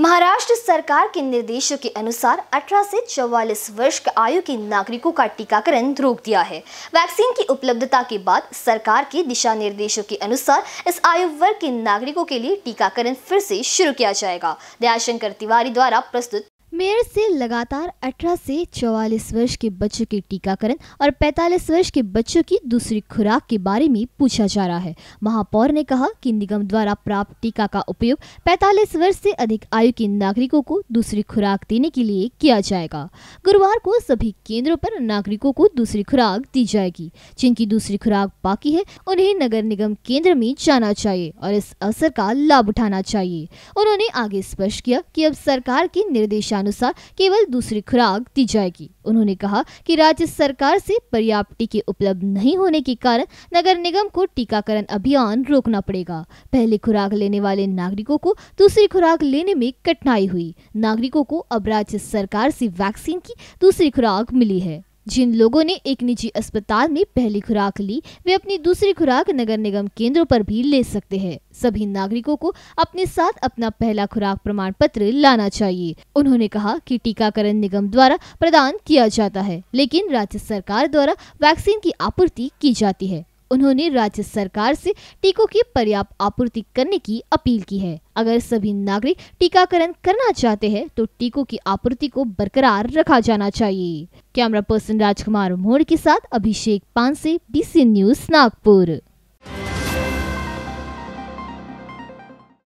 महाराष्ट्र सरकार के निर्देशों के अनुसार 18 से 44 वर्ष के आयु के नागरिकों का टीकाकरण रोक दिया है वैक्सीन की उपलब्धता के बाद सरकार के दिशा निर्देशों के अनुसार इस आयु वर्ग के नागरिकों के लिए टीकाकरण फिर से शुरू किया जाएगा दयाशंकर तिवारी द्वारा प्रस्तुत मेयर से लगातार 18 से 44 वर्ष के बच्चों के टीकाकरण और 45 वर्ष के बच्चों की दूसरी खुराक के बारे में पूछा जा रहा है महापौर ने कहा कि निगम द्वारा प्राप्त टीका का उपयोग 45 वर्ष से अधिक आयु के नागरिकों को दूसरी खुराक देने के लिए किया जाएगा गुरुवार को सभी केंद्रों पर नागरिकों को दूसरी खुराक दी जाएगी जिनकी दूसरी खुराक बाकी है उन्हें नगर निगम केंद्र में जाना चाहिए और इस अवसर का लाभ उठाना चाहिए उन्होंने आगे स्पष्ट किया कि अब सरकार के निर्देशान अनुसार केवल दूसरी खुराक दी जाएगी उन्होंने कहा कि राज्य सरकार से पर्याप्त टीके उपलब्ध नहीं होने के कारण नगर निगम को टीकाकरण अभियान रोकना पड़ेगा पहली खुराक लेने वाले नागरिकों को दूसरी खुराक लेने में कठिनाई हुई नागरिकों को अब राज्य सरकार से वैक्सीन की दूसरी खुराक मिली है जिन लोगों ने एक निजी अस्पताल में पहली खुराक ली वे अपनी दूसरी खुराक नगर निगम केंद्रों पर भी ले सकते हैं सभी नागरिकों को अपने साथ अपना पहला खुराक प्रमाण पत्र लाना चाहिए उन्होंने कहा कि टीकाकरण निगम द्वारा प्रदान किया जाता है लेकिन राज्य सरकार द्वारा वैक्सीन की आपूर्ति की जाती है उन्होंने राज्य सरकार से टीकों की पर्याप्त आपूर्ति करने की अपील की है अगर सभी नागरिक टीकाकरण करना चाहते हैं तो टीकों की आपूर्ति को बरकरार रखा जाना चाहिए कैमरा पर्सन राजकुमार मोड़ के साथ अभिषेक पांसे डीसी न्यूज नागपुर